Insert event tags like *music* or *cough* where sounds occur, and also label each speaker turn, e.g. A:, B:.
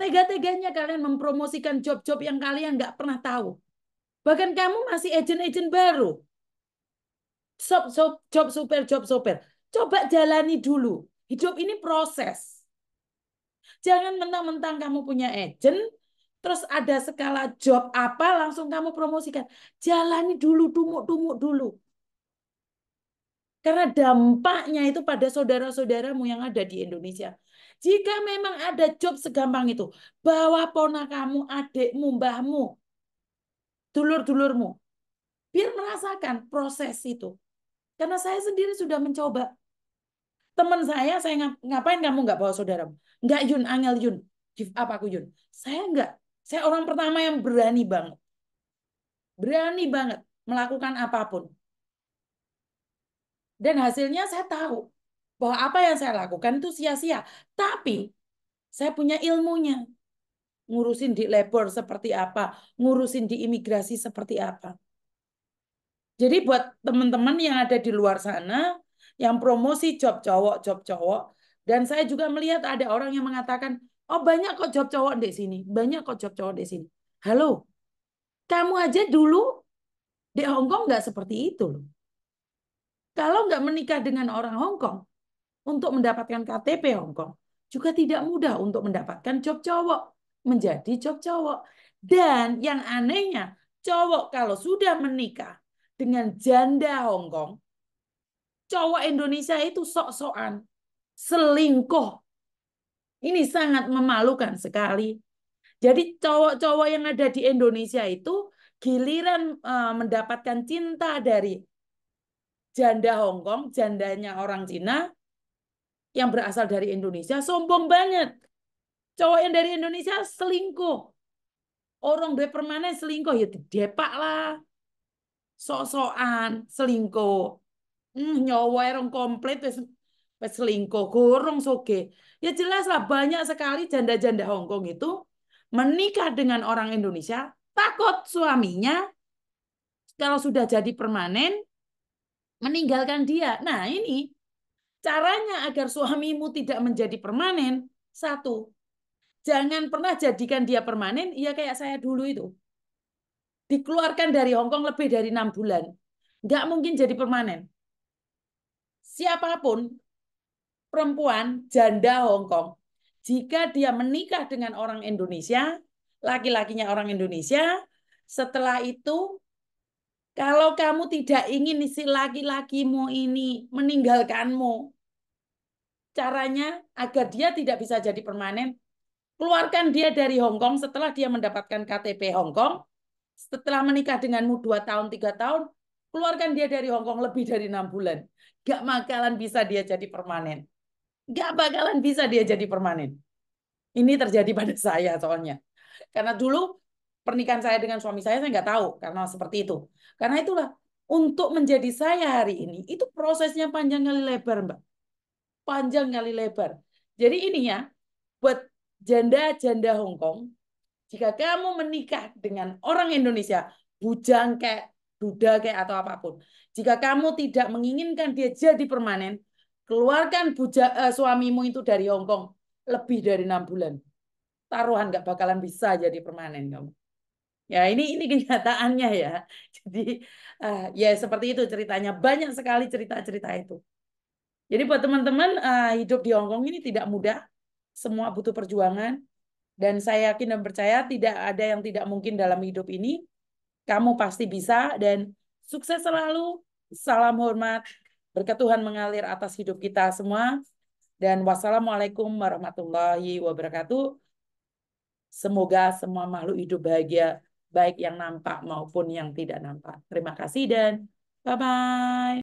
A: Tega-teganya kalian mempromosikan job-job yang kalian nggak pernah tahu. Bahkan kamu masih agent-agent baru. Job, job, job super, job super. Coba jalani dulu. Hidup ini proses. Jangan mentang-mentang kamu punya agent, terus ada skala job apa, langsung kamu promosikan. Jalani dulu, tumuk-tumuk dulu. Karena dampaknya itu pada saudara-saudaramu yang ada di Indonesia. Jika memang ada job segampang itu, bawa kamu, adikmu, mbahmu, dulur-dulurmu. Biar merasakan proses itu. Karena saya sendiri sudah mencoba. Teman saya, saya ngapain kamu nggak bawa saudaramu? Nggak Yun, Angel Yun. Give up aku Yun. Saya nggak. Saya orang pertama yang berani banget. Berani banget melakukan apapun. Dan hasilnya saya tahu bahwa apa yang saya lakukan itu sia-sia. Tapi saya punya ilmunya. Ngurusin di labor seperti apa, ngurusin di imigrasi seperti apa. Jadi buat teman-teman yang ada di luar sana, yang promosi job cowok, job cowok, dan saya juga melihat ada orang yang mengatakan, oh banyak kok job cowok di sini, banyak kok job cowok di sini. Halo, kamu aja dulu di Hongkong nggak seperti itu loh. Kalau nggak menikah dengan orang Hongkong untuk mendapatkan KTP Hong Kong. Juga tidak mudah untuk mendapatkan job cowok, menjadi job cowok. Dan yang anehnya, cowok kalau sudah menikah dengan janda Hong Kong, cowok Indonesia itu sok-sokan, selingkuh. Ini sangat memalukan sekali. Jadi cowok-cowok yang ada di Indonesia itu giliran uh, mendapatkan cinta dari janda Hong Kong, jandanya orang Cina, yang berasal dari Indonesia sombong banget. Cowok yang dari Indonesia selingkuh. Orang dari permanen selingkuh ya depak lah. Sok-sokan selingkuh. Hmm, nyawa orang komplit selingkuh, gorong soge. Ya jelas lah banyak sekali janda-janda Hongkong itu menikah dengan orang Indonesia takut suaminya kalau sudah jadi permanen meninggalkan dia. Nah, ini Caranya agar suamimu tidak menjadi permanen, satu, jangan pernah jadikan dia permanen, ya kayak saya dulu itu. Dikeluarkan dari Hongkong lebih dari enam bulan. Nggak mungkin jadi permanen. Siapapun, perempuan, janda Hongkong, jika dia menikah dengan orang Indonesia, laki-lakinya orang Indonesia, setelah itu kalau kamu tidak ingin si laki-lakimu ini meninggalkanmu, caranya agar dia tidak bisa jadi permanen, keluarkan dia dari Hong Kong setelah dia mendapatkan KTP Hong Kong, setelah menikah denganmu 2 tahun, 3 tahun, keluarkan dia dari Hong Kong lebih dari enam bulan. Gak bakalan bisa dia jadi permanen. Gak bakalan bisa dia jadi permanen. Ini terjadi pada *laughs* saya soalnya. Karena dulu pernikahan saya dengan suami saya saya nggak tahu karena seperti itu. Karena itulah untuk menjadi saya hari ini itu prosesnya panjang kali lebar, Mbak. Panjang kali lebar. Jadi ini ya buat janda-janda Hong Kong, jika kamu menikah dengan orang Indonesia, bujang kayak duda kayak atau apapun. Jika kamu tidak menginginkan dia jadi permanen, keluarkan buja, uh, suamimu itu dari Hong Kong lebih dari enam bulan. Taruhan nggak bakalan bisa jadi permanen kamu. Ya, ini ini kenyataannya ya. *laughs* Jadi uh, ya seperti itu ceritanya. Banyak sekali cerita-cerita itu. Jadi buat teman-teman uh, hidup di Hong ini tidak mudah. Semua butuh perjuangan dan saya yakin dan percaya tidak ada yang tidak mungkin dalam hidup ini. Kamu pasti bisa dan sukses selalu. Salam hormat. Berkat Tuhan mengalir atas hidup kita semua. Dan wassalamualaikum warahmatullahi wabarakatuh. Semoga semua makhluk hidup bahagia baik yang nampak maupun yang tidak nampak. Terima kasih dan bye-bye.